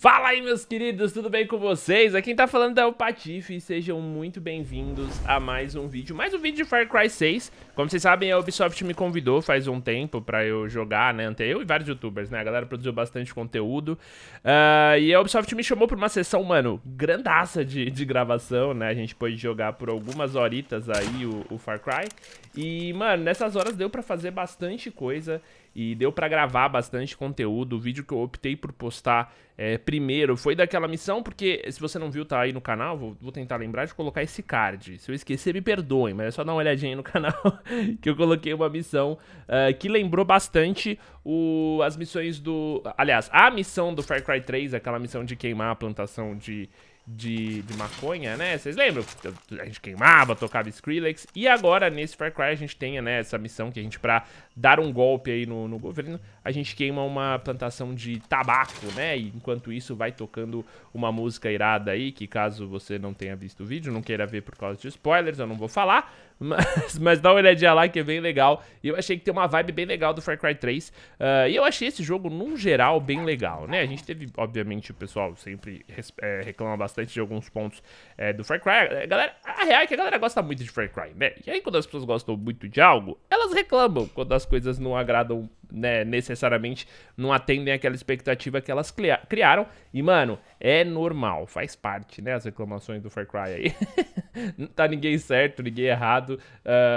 Fala aí, meus queridos, tudo bem com vocês? Aqui quem tá falando é o Patife e sejam muito bem-vindos a mais um vídeo, mais um vídeo de Far Cry 6. Como vocês sabem, a Ubisoft me convidou faz um tempo pra eu jogar, né, ante eu e vários youtubers, né, a galera produziu bastante conteúdo. Uh, e a Ubisoft me chamou pra uma sessão, mano, grandaça de, de gravação, né, a gente pôde jogar por algumas horitas aí o, o Far Cry. E, mano, nessas horas deu pra fazer bastante coisa e deu para gravar bastante conteúdo. O vídeo que eu optei por postar é, primeiro foi daquela missão, porque se você não viu, tá aí no canal. Vou, vou, tentar lembrar de colocar esse card. Se eu esquecer, me perdoem, mas é só dar uma olhadinha aí no canal que eu coloquei uma missão uh, que lembrou bastante o, as missões do. Aliás, a missão do Far Cry 3, aquela missão de queimar a plantação de. De, de, maconha, né? Vocês lembram? A gente queimava, tocava Skrillex. E agora, nesse Far Cry, a gente tem né, essa missão que a gente, pra dar um golpe aí no, no, governo, a gente queima uma plantação de tabaco, né? E enquanto isso vai tocando uma música irada aí, que caso você não tenha visto o vídeo, não queira ver por causa de spoilers, eu não vou falar, mas, mas dá uma olhadinha lá que é bem legal. E eu achei que tem uma vibe bem legal do Far Cry 3, uh, ah, e eu achei esse jogo, num geral, bem legal, né? A gente teve, obviamente, o pessoal sempre é, reclama bastante de alguns pontos é, do Far Cry. A, galera, a real é que a galera gosta muito de Far Cry, né? E aí quando as pessoas gostam muito de algo, elas reclamam quando as coisas não agradam né, necessariamente não atendem aquela expectativa que elas criaram. E, mano, é normal, faz parte, né? As reclamações do Far Cry aí. não tá ninguém certo, ninguém errado.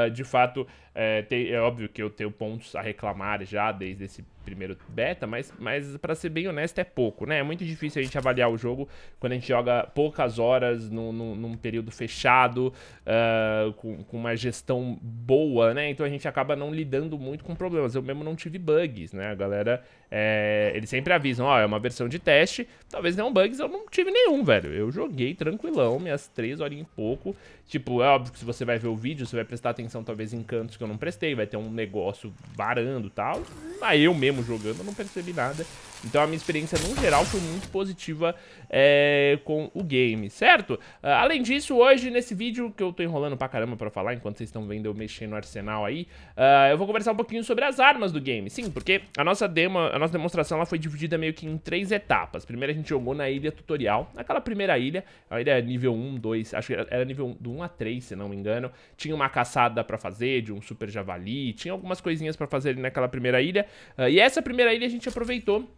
Uh, de fato, é, tem, é, óbvio que eu tenho pontos a reclamar já desde esse primeiro beta, mas, mas para ser bem honesto, é pouco, né? É muito difícil a gente avaliar o jogo quando a gente joga poucas horas num, num período fechado, uh, com, com uma gestão boa, né? Então a gente acaba não lidando muito com problemas. Eu mesmo não tive bugs, né? A galera, é, eles sempre avisam, ó, oh, é uma versão de teste, talvez não bugs, eu não tive nenhum, velho. Eu joguei tranquilão, minhas três horas e pouco. Tipo, é óbvio que se você vai ver o vídeo, você vai prestar atenção talvez em cantos que eu não prestei, vai ter um negócio varando e tal. Mas eu mesmo jogando, eu não percebi nada. Então a minha experiência no geral foi muito positiva é, com o game, certo? Ah, além disso, hoje nesse vídeo que eu tô enrolando pra caramba pra falar, enquanto vocês estão vendo eu mexer no arsenal aí, uh, eu vou conversar um pouquinho sobre as armas do game. Sim, porque a nossa demo, a nossa demonstração ela foi dividida meio que em três etapas. Primeiro a gente jogou na ilha tutorial, naquela primeira ilha, a ilha é nível 1, 2, acho que era, era nível 1, do 1 a 3, se não me engano. Tinha uma caçada pra fazer de um super javali, tinha algumas coisinhas pra fazer ali naquela primeira ilha. Uh, e essa primeira ilha a gente aproveitou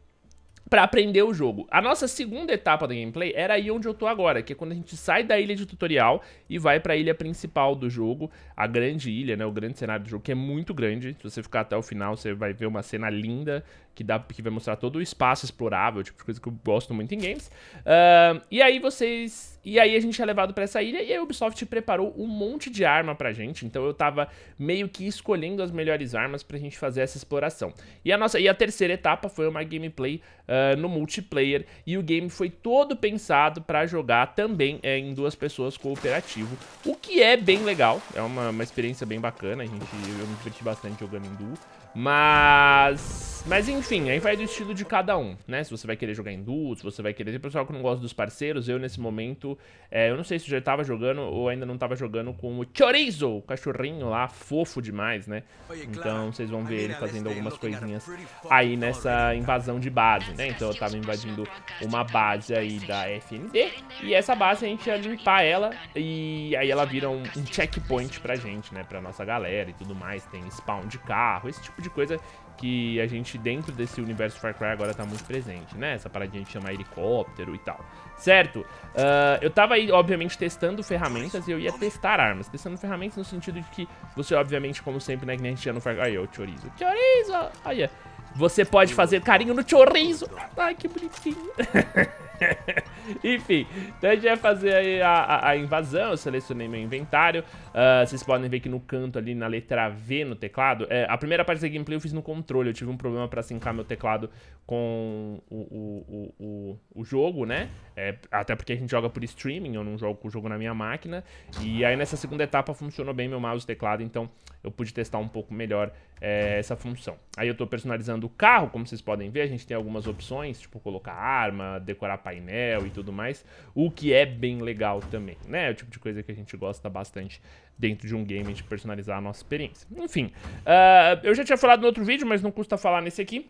para aprender o jogo. A nossa segunda etapa da gameplay era aí onde eu tô agora, que é quando a gente sai da ilha de tutorial e vai para a ilha principal do jogo, a grande ilha, né, o grande cenário do jogo, que é muito grande. Se você ficar até o final, você vai ver uma cena linda que, dá, que vai mostrar todo o espaço explorável, tipo coisa que eu gosto muito em games. Uh, e aí vocês. E aí a gente é levado para essa ilha e a Ubisoft preparou um monte de arma pra gente. Então eu tava meio que escolhendo as melhores armas pra gente fazer essa exploração. E a, nossa, e a terceira etapa foi uma gameplay uh, no multiplayer. E o game foi todo pensado para jogar também é, em duas pessoas cooperativo. O que é bem legal, é uma, uma experiência bem bacana. A gente, eu me diverti bastante jogando em duo. Mas... Mas enfim, aí vai do estilo de cada um, né? Se você vai querer jogar em duo, se você vai querer... Tem pessoal que não gosta dos parceiros, eu nesse momento... É, eu não sei se já estava jogando ou ainda não estava jogando com o Chorizo, o cachorrinho lá, fofo demais, né? Então vocês vão ver ele fazendo algumas coisinhas aí nessa invasão de base, né? Então eu estava invadindo uma base aí da FND e essa base a gente ia limpar ela e aí ela vira um, um checkpoint pra gente, né? Pra nossa galera e tudo mais, tem spawn de carro, esse tipo de coisa que a gente, dentro desse universo Far Cry, agora tá muito presente, né? Essa paradinha de chamar helicóptero e tal. Certo? Uh, eu tava aí, obviamente, testando ferramentas e eu ia testar armas. Testando ferramentas no sentido de que você, obviamente, como sempre, né? Que nem a gente no Far Cry. Aí, o chorizo. Chorizo! Aí, você pode fazer carinho no chorizo. Ai, que bonitinho. Enfim, então a gente vai fazer aí a, a, a invasão, eu selecionei meu inventário. Uh, vocês podem ver que no canto ali, na letra V no teclado, é, a primeira parte da gameplay eu fiz no controle, eu tive um problema pra sincar meu teclado com o, o, o, o, o jogo, né? É, até porque a gente joga por streaming, eu não jogo com o jogo na minha máquina. E aí nessa segunda etapa funcionou bem meu mouse e teclado, então eu pude testar um pouco melhor é, essa função. Aí eu tô personalizando o carro, como vocês podem ver, a gente tem algumas opções, tipo colocar arma, decorar painel e tudo mais, o que é bem legal também, né? É o tipo de coisa que a gente gosta bastante dentro de um game, de personalizar a nossa experiência. Enfim, uh, eu já tinha falado no outro vídeo, mas não custa falar nesse aqui.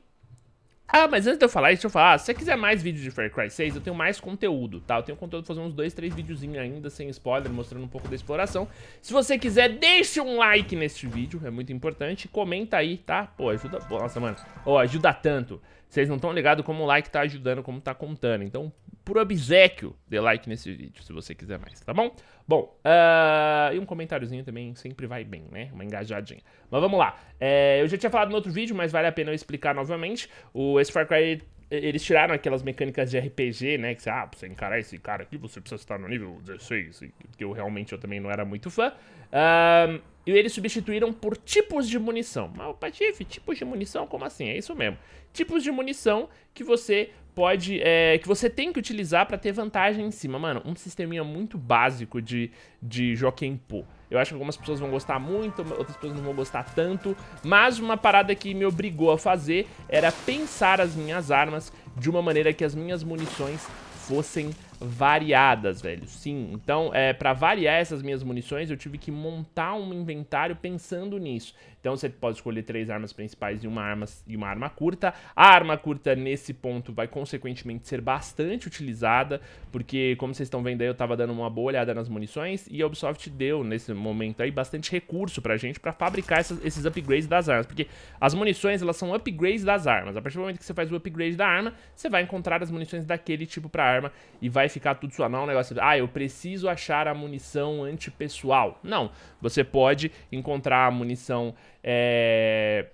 Ah, mas antes de eu falar isso, deixa eu falar, ah, se você quiser mais vídeos de Far Cry 6, eu tenho mais conteúdo, tá? Eu tenho conteúdo fazer uns dois, três videozinhos ainda, sem spoiler, mostrando um pouco da exploração. Se você quiser, deixe um like neste vídeo, é muito importante, comenta aí, tá? Pô, ajuda... Nossa, mano, ó, oh, ajuda tanto. Vocês não estão ligados como o like tá ajudando, como tá contando. Então, por obsequio, dê like nesse vídeo, se você quiser mais, tá bom? Bom, uh, e um comentáriozinho também sempre vai bem, né? Uma engajadinha. Mas vamos lá. É, eu já tinha falado no outro vídeo, mas vale a pena eu explicar novamente. O, esse Far Cry eles tiraram aquelas mecânicas de RPG, né? Que você, ah, pra você encarar esse cara aqui, você precisa estar no nível 16, que eu realmente eu também não era muito fã. Ahn. E eles substituíram por tipos de munição. Mas, Patife, tipos de munição? Como assim? É isso mesmo. Tipos de munição que você pode. É, que você tem que utilizar para ter vantagem em cima. Mano, um sisteminha muito básico de, de Jokenpo. Eu acho que algumas pessoas vão gostar muito, outras pessoas não vão gostar tanto. Mas uma parada que me obrigou a fazer era pensar as minhas armas de uma maneira que as minhas munições fossem variadas, velho. Sim, então, é, para variar essas minhas munições, eu tive que montar um inventário pensando nisso. Então, você pode escolher três armas principais e uma arma, e uma arma curta. A arma curta, nesse ponto, vai consequentemente ser bastante utilizada, porque, como vocês estão vendo aí, eu tava dando uma boa olhada nas munições e a Ubisoft deu, nesse momento aí, bastante recurso pra gente pra fabricar essas, esses upgrades das armas, porque as munições, elas são upgrades das armas. A partir do momento que você faz o upgrade da arma, você vai encontrar as munições daquele tipo pra arma arma e vai ficar tudo sua mão. Um negócio, ah, eu preciso achar a munição antipessoal. Não, você pode encontrar a munição. É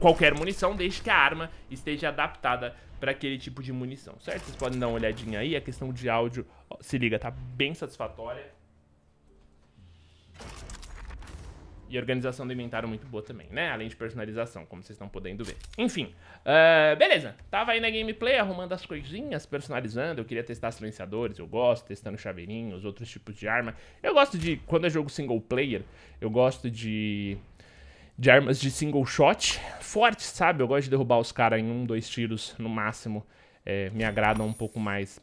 qualquer munição, desde que a arma esteja adaptada para aquele tipo de munição, certo? Vocês podem dar uma olhadinha aí, a questão de áudio, se liga, tá bem satisfatória. E organização do inventário é muito boa também, né? Além de personalização, como vocês estão podendo ver. Enfim, uh, beleza. Tava aí na gameplay arrumando as coisinhas, personalizando. Eu queria testar silenciadores, eu gosto, testando chaveirinhos, outros tipos de arma. Eu gosto de, quando é jogo single player, eu gosto de... De armas de single shot, forte, sabe? Eu gosto de derrubar os caras em um, dois tiros no máximo. É, me agrada um pouco mais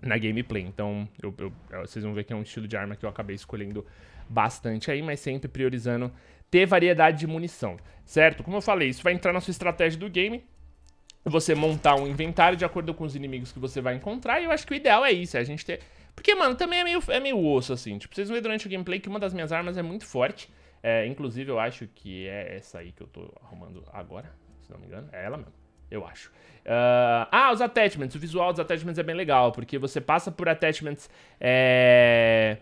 na gameplay. Então, eu, eu, vocês vão ver que é um estilo de arma que eu acabei escolhendo bastante aí, mas sempre priorizando ter variedade de munição, certo? Como eu falei, isso vai entrar na sua estratégia do game, você montar um inventário de acordo com os inimigos que você vai encontrar, e eu acho que o ideal é isso, é a gente ter... Porque, mano, também é meio, é meio osso, assim, tipo, vocês vão ver durante o gameplay que uma das minhas armas é muito forte, é, inclusive eu acho que é essa aí que eu tô arrumando agora, se não me engano, é ela mesmo eu acho. Uh, ah, os attachments. O visual dos attachments é bem legal, porque você passa por attachments é,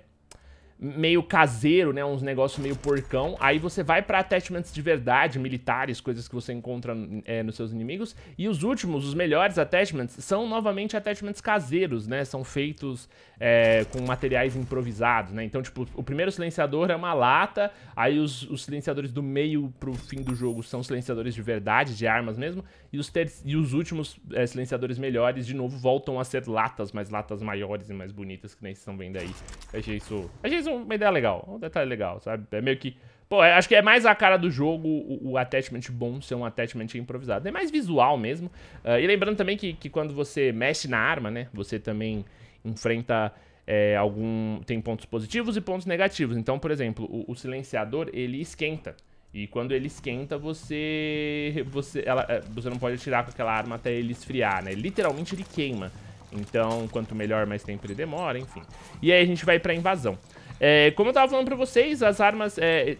meio caseiro, né? Uns negócios meio porcão. Aí você vai para attachments de verdade, militares, coisas que você encontra é, nos seus inimigos. E os últimos, os melhores attachments, são novamente attachments caseiros, né? São feitos é, com materiais improvisados, né? Então, tipo, o primeiro silenciador é uma lata, aí os, os, silenciadores do meio pro fim do jogo são silenciadores de verdade, de armas mesmo. E os, e os últimos é, silenciadores melhores, de novo, voltam a ser latas, mas latas maiores e mais bonitas, que nem vocês estão vendo aí. Achei isso... Achei isso uma ideia legal. Um detalhe legal, sabe? É meio que. Pô, é, acho que é mais a cara do jogo o, o attachment bom ser um attachment improvisado. É mais visual mesmo. Uh, e lembrando também que, que quando você mexe na arma, né? Você também enfrenta é, algum. Tem pontos positivos e pontos negativos. Então, por exemplo, o, o silenciador ele esquenta. E quando ele esquenta, você. Você, ela, é, você não pode atirar com aquela arma até ele esfriar, né? Literalmente ele queima. Então, quanto melhor, mais tempo ele demora, enfim. E aí a gente vai pra invasão. É, como eu tava falando pra vocês, as armas... É,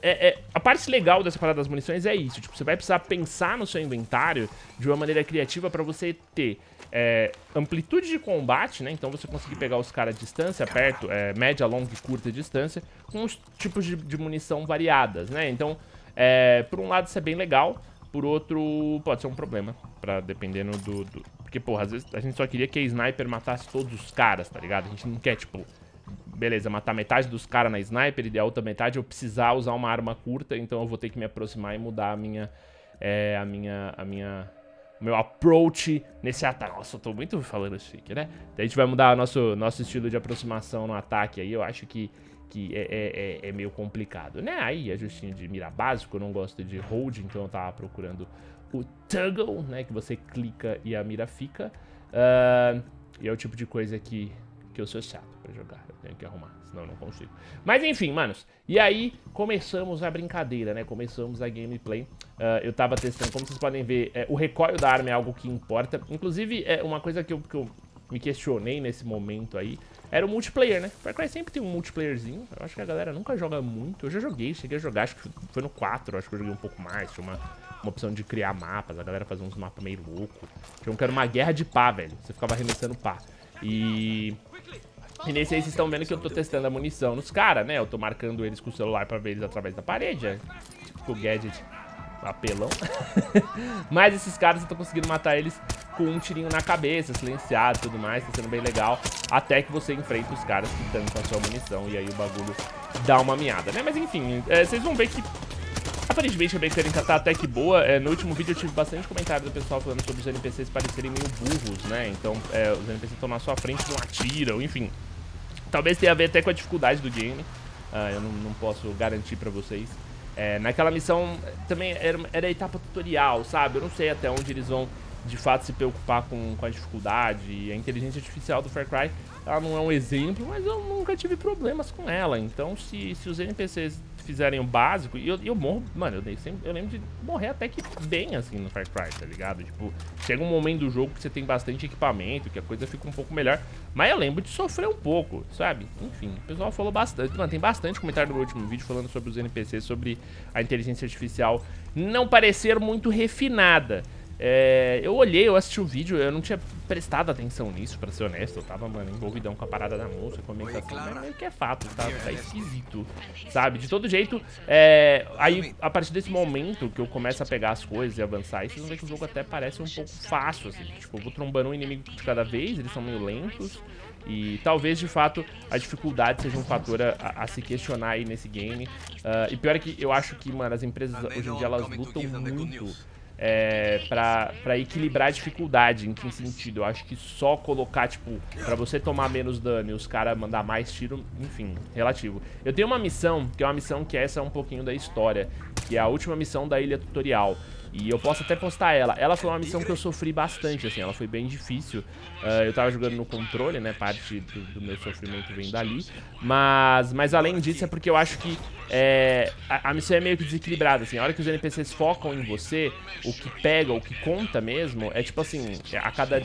é, é, a parte legal dessa parada das munições é isso. Tipo, você vai precisar pensar no seu inventário de uma maneira criativa pra você ter é, amplitude de combate, né? Então você conseguir pegar os caras a distância, perto, é, média, longa e curta distância, com os tipos de, de munição variadas, né? Então, por um lado isso é bem legal, por outro, pode ser um problema, pra, dependendo do, do... Porque, porra, às vezes a gente só queria que a sniper matasse todos os caras, tá ligado? A gente não quer, tipo, beleza, matar metade dos caras na sniper e a outra metade eu precisar usar uma arma curta, então eu vou ter que me aproximar e mudar a minha. É, a minha. A minha. O meu approach nesse ataque. Nossa, eu tô muito falando chique, né? a gente vai mudar nosso, nosso estilo de aproximação no ataque aí. Eu acho que, que é, é, é, é meio complicado, né? Aí a é de mira básico, eu não gosto de hold, então eu tava procurando o toggle, né? Que você clica e a mira fica. Uh, e é o tipo de coisa que, que eu sou chato pra jogar. Eu tenho que arrumar, senão eu não consigo. Mas enfim, manos. E aí começamos a brincadeira, né? Começamos a gameplay. Uh, eu tava testando, como vocês podem ver, é, o recoil da arma é algo que importa. Inclusive, é uma coisa que eu, que eu me questionei nesse momento aí era o multiplayer, né? Far Cry sempre tem um multiplayerzinho. Eu acho que a galera nunca joga muito. Eu já joguei, cheguei a jogar, acho que foi no 4, acho que eu joguei um pouco mais. Tinha uma, uma opção de criar mapas, a galera fazia uns mapas meio loucos Tinha um que era uma guerra de pá, velho. Você ficava arremessando pá. E e nesse aí vocês estão vendo que eu tô testando a munição nos caras, né? Eu tô marcando eles com o celular pra ver eles através da parede. É. Tipo gadget apelão. Mas esses caras eu tô conseguindo matar eles com um tirinho na cabeça, silenciado e tudo mais, tá sendo bem legal. Até que você enfrenta os caras que tancam a sua munição e aí o bagulho dá uma miada, né? Mas enfim, é, vocês vão ver que Aparentemente a mecânica tá até que boa. É, no último vídeo eu tive bastante comentário do pessoal falando sobre os NPCs parecerem meio burros, né? Então é, os NPCs estão na sua frente, não atiram, enfim. Talvez tenha a ver até com a dificuldade do game. Uh, ah, eu não, não, posso garantir pra vocês. É, naquela missão também era, era a etapa tutorial, sabe? Eu não sei até onde eles vão de fato se preocupar com, com a dificuldade e a inteligência artificial do Far Cry ela ah, não é um exemplo, mas eu nunca tive problemas com ela. Então, se, se os NPCs fizerem o básico, e eu, eu morro, mano, eu, sempre, eu lembro de morrer até que bem, assim, no Far Cry, tá ligado? Tipo, chega um momento do jogo que você tem bastante equipamento, que a coisa fica um pouco melhor, mas eu lembro de sofrer um pouco, sabe? Enfim, o pessoal falou bastante, mano, tem bastante comentário no último vídeo falando sobre os NPCs, sobre a inteligência artificial não parecer muito refinada, é, eu olhei, eu assisti o vídeo, eu não tinha prestado atenção nisso, pra ser honesto. Eu tava, mano, envolvidão com a parada da moça, comentação, assim, mas meio que é fato, tá, tá esquisito, sabe? De todo jeito, é, aí a partir desse momento que eu começo a pegar as coisas e avançar, vocês vão ver que o jogo até parece um pouco fácil, assim. Tipo, eu vou trombando um inimigo de cada vez, eles são meio lentos. E talvez de fato a dificuldade seja um fator a, a se questionar aí nesse game. Uh, e pior é que eu acho que, mano, as empresas hoje em dia elas lutam muito é, para equilibrar a dificuldade. Em que sentido? Eu acho que só colocar, tipo, para você tomar menos dano e os caras mandar mais tiro, enfim, relativo. Eu tenho uma missão, que é uma missão que essa é um pouquinho da história, que é a última missão da ilha tutorial. E eu posso até postar ela. Ela foi uma missão que eu sofri bastante, assim, ela foi bem difícil. Uh, eu tava jogando no controle, né, parte do, do, meu sofrimento vem dali. Mas, mas além disso é porque eu acho que é, a, a, missão é meio que desequilibrada, assim. A hora que os NPCs focam em você, o que pega, o que conta mesmo, é tipo assim, a cada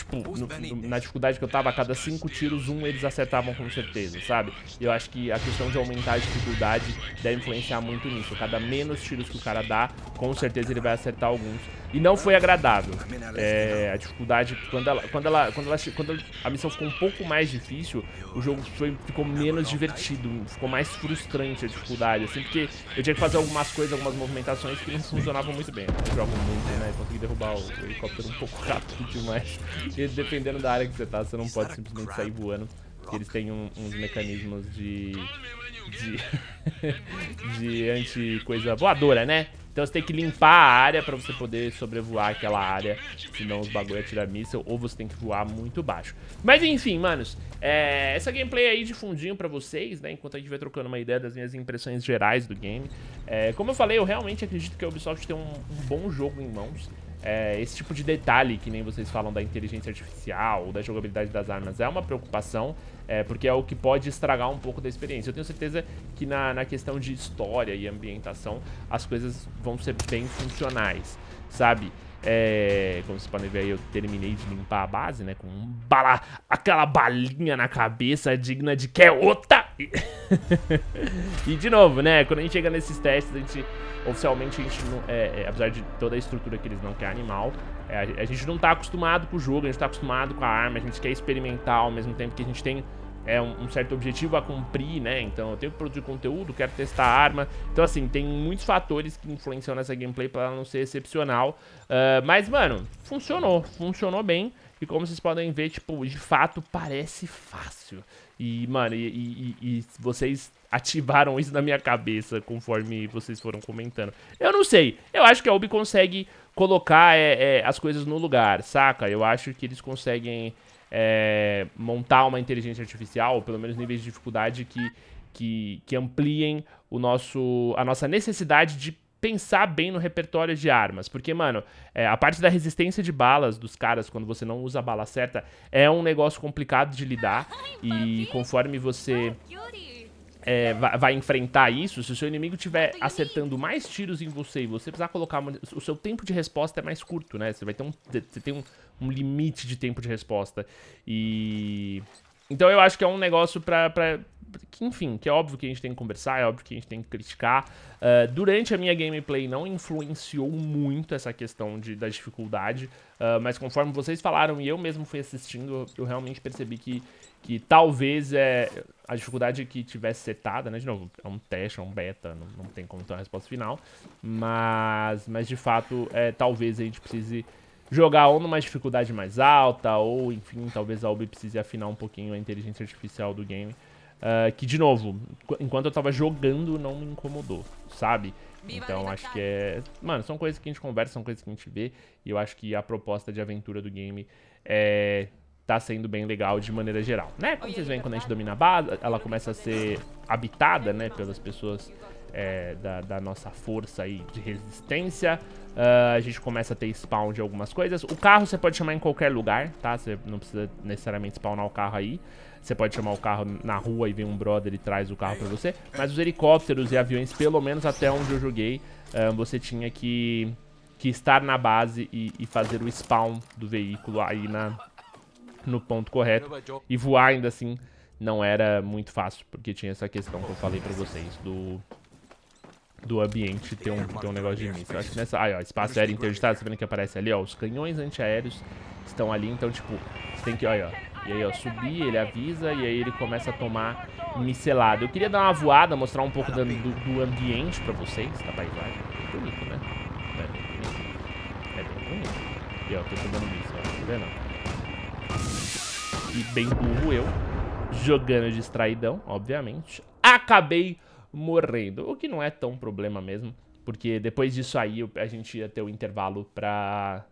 tipo, no, na dificuldade que eu tava, a cada cinco é tiros, um eles acertavam com certeza, sabe? Eu acho que a questão de aumentar a dificuldade deve influenciar muito nisso. Cada menos tiros que o cara dá, com certeza ele vai acertar alguns. E não foi agradável. É, a dificuldade, quando ela, quando ela, quando ela, quando a missão ficou um pouco mais difícil, o jogo foi, ficou menos divertido, ficou mais frustrante a dificuldade, assim, porque eu tinha que fazer algumas coisas, algumas movimentações que não funcionavam muito bem. Eu jogo muito, né? Consegui derrubar o, o helicóptero um pouco rápido demais. E dependendo da área que você tá, você não pode simplesmente sair voando. Porque eles têm um, uns mecanismos de... De... de anti-coisa voadora, né? Então você tem que limpar a área pra você poder sobrevoar aquela área, senão os bagulho atiram é míssel, ou você tem que voar muito baixo. Mas enfim, manos, é, essa gameplay aí de fundinho pra vocês, né, enquanto a gente vai trocando uma ideia das minhas impressões gerais do game. É, como eu falei, eu realmente acredito que a Ubisoft tem um, um bom jogo em mãos é, esse tipo de detalhe que nem vocês falam da inteligência artificial ou da jogabilidade das armas é uma preocupação, é, porque é o que pode estragar um pouco da experiência. Eu tenho certeza que na, na questão de história e ambientação as coisas vão ser bem funcionais, sabe? É, como vocês podem ver aí, eu terminei de limpar a base, né? Com um bala, aquela balinha na cabeça digna de que é outra. E... de novo, né? Quando a gente chega nesses testes, a gente oficialmente a gente não, é, é, apesar de toda a estrutura que eles não querem animal, é, a, a gente não tá acostumado com o jogo, a gente tá acostumado com a arma, a gente quer experimentar ao mesmo tempo que a gente tem é um, um, certo objetivo a cumprir, né? Então eu tenho que produzir conteúdo, quero testar arma. Então, assim, tem muitos fatores que influenciam nessa gameplay para ela não ser excepcional. Uh, mas, mano, funcionou. Funcionou bem. E como vocês podem ver, tipo, de fato parece fácil. E, mano, e, e, e, vocês ativaram isso na minha cabeça conforme vocês foram comentando. Eu não sei. Eu acho que a Ubi consegue colocar é, é, as coisas no lugar, saca? Eu acho que eles conseguem é, montar uma inteligência artificial, ou pelo menos níveis de dificuldade que, que, que ampliem o nosso, a nossa necessidade de pensar bem no repertório de armas. Porque, mano, é, a parte da resistência de balas dos caras, quando você não usa a bala certa, é um negócio complicado de lidar. E conforme você é, vai enfrentar isso, se o seu inimigo estiver acertando mais tiros em você e você precisar colocar... Uma, o seu tempo de resposta é mais curto, né? Você vai ter um, você tem um, um limite de tempo de resposta. E... Então eu acho que é um negócio pra, pra que, enfim, que é óbvio que a gente tem que conversar, é óbvio que a gente tem que criticar. Uh, durante a minha gameplay não influenciou muito essa questão de, da dificuldade, uh, mas conforme vocês falaram e eu mesmo fui assistindo, eu realmente percebi que que talvez é a dificuldade que tivesse setada, né? De novo, é um teste, é um beta, não, não tem como ter uma resposta final. Mas, mas de fato, é, talvez a gente precise jogar ou numa dificuldade mais alta, ou enfim, talvez a Ubi precise afinar um pouquinho a inteligência artificial do game. Uh, que, de novo, enquanto eu tava jogando, não me incomodou, sabe? Então acho que é. Mano, são coisas que a gente conversa, são coisas que a gente vê. E eu acho que a proposta de aventura do game é tá sendo bem legal de maneira geral, né? Como vocês veem, tá quando a gente domina a base, ela começa a ser habitada, né, pelas pessoas é, da, da, nossa força aí de resistência. Uh, a gente começa a ter spawn de algumas coisas. O carro você pode chamar em qualquer lugar, tá? Você não precisa necessariamente spawnar o carro aí. Você pode chamar o carro na rua e vem um brother e traz o carro pra você. Mas os helicópteros e aviões, pelo menos até onde eu joguei, uh, você tinha que, que estar na base e, e fazer o spawn do veículo aí na, no ponto correto. E voar ainda assim não era muito fácil, porque tinha essa questão que eu falei pra vocês do do ambiente ter um, ter um negócio de míssil. Acho que nessa... Aí, ó, espaço aéreo interditado, você tá vendo que aparece ali, ó, os canhões antiaéreos estão ali, então, tipo, você tem que, Olha, aí, ó, e aí, ó, subir, ele avisa e aí ele começa a tomar miscelado. Eu queria dar uma voada, mostrar um pouco do, do, do ambiente pra vocês, tá paisagem. É bonito, né? É bem é bonito. É bem bonito. E, ó, tô dando míssil, ó, tá vendo? e bem burro eu, jogando de distraidão, obviamente, acabei morrendo. O que não é tão problema mesmo, porque depois disso aí a gente ia ter o um intervalo pra,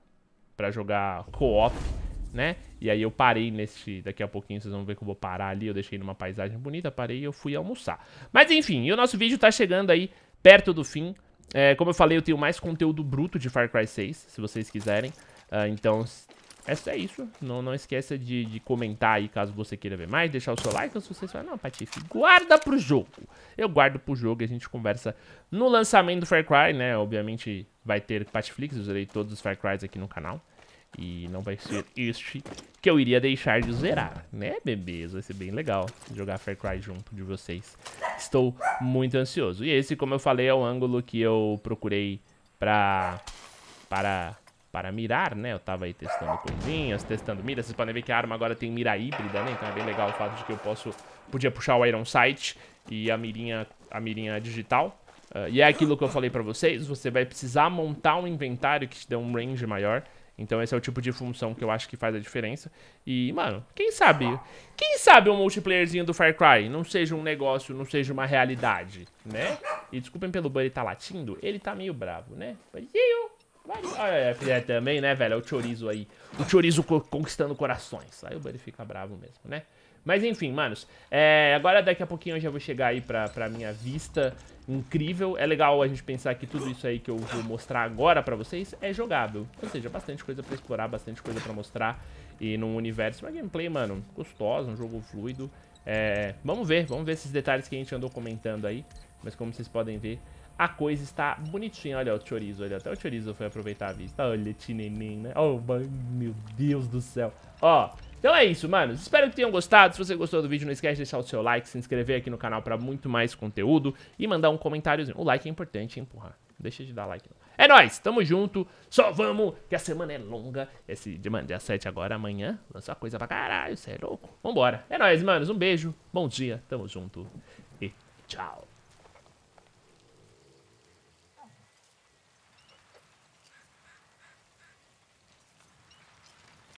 pra jogar co-op, né? E aí eu parei nesse... Daqui a pouquinho vocês vão ver que eu vou parar ali, eu deixei numa paisagem bonita, parei e eu fui almoçar. Mas enfim, e o nosso vídeo tá chegando aí perto do fim. É, como eu falei, eu tenho mais conteúdo bruto de Far Cry 6, se vocês quiserem. Uh, então, essa é isso. Não, não esqueça de, de comentar aí caso você queira ver mais. Deixar o seu like. Ou se você falar, não, Patife, guarda pro jogo. Eu guardo pro jogo e a gente conversa no lançamento do Far Cry, né? Obviamente vai ter Patiflix. Eu zerei todos os Far Crys aqui no canal. E não vai ser este que eu iria deixar de zerar, né, bebês? Vai ser bem legal jogar Far Cry junto de vocês. Estou muito ansioso. E esse, como eu falei, é o ângulo que eu procurei pra... para para mirar, né? Eu tava aí testando coisinhas, testando mira. Vocês podem ver que a arma agora tem mira híbrida, né? Então é bem legal o fato de que eu posso... Podia puxar o Iron Sight e a mirinha, a mirinha digital. Uh, e é aquilo que eu falei pra vocês. Você vai precisar montar um inventário que te dê um range maior. Então esse é o tipo de função que eu acho que faz a diferença. E, mano, quem sabe... Quem sabe um multiplayerzinho do Far Cry não seja um negócio, não seja uma realidade, né? E desculpem pelo Buddy tá latindo, ele tá meio bravo, né? Buddyzinho! É, é, é, também, né, velho? É o Chorizo aí. O Chorizo co conquistando corações. Aí o Buddy fica bravo mesmo, né? Mas enfim, manos. É, agora daqui a pouquinho eu já vou chegar aí pra, pra minha vista incrível. É legal a gente pensar que tudo isso aí que eu vou mostrar agora pra vocês é jogável. Ou seja, bastante coisa pra explorar, bastante coisa pra mostrar. E num universo, uma gameplay, mano, gostosa, um jogo fluido. É, vamos ver, vamos ver esses detalhes que a gente andou comentando aí. Mas como vocês podem ver, a coisa está bonitinha. Olha o chorizo, olha, até o chorizo foi aproveitar a vista. Olha, tinenin, né? Oh, meu Deus do céu. Ó, então é isso, mano. Espero que tenham gostado. Se você gostou do vídeo, não esquece de deixar o seu like, se inscrever aqui no canal para muito mais conteúdo e mandar um comentáriozinho. O like é importante, hein, porra. Não deixa de dar like. Não. É nóis, tamo junto. Só vamos, que a semana é longa. Esse, mano, dia 7 agora, amanhã, lança coisa pra caralho, você é louco. Vambora. É nóis, manos. Um beijo, bom dia, tamo junto e tchau.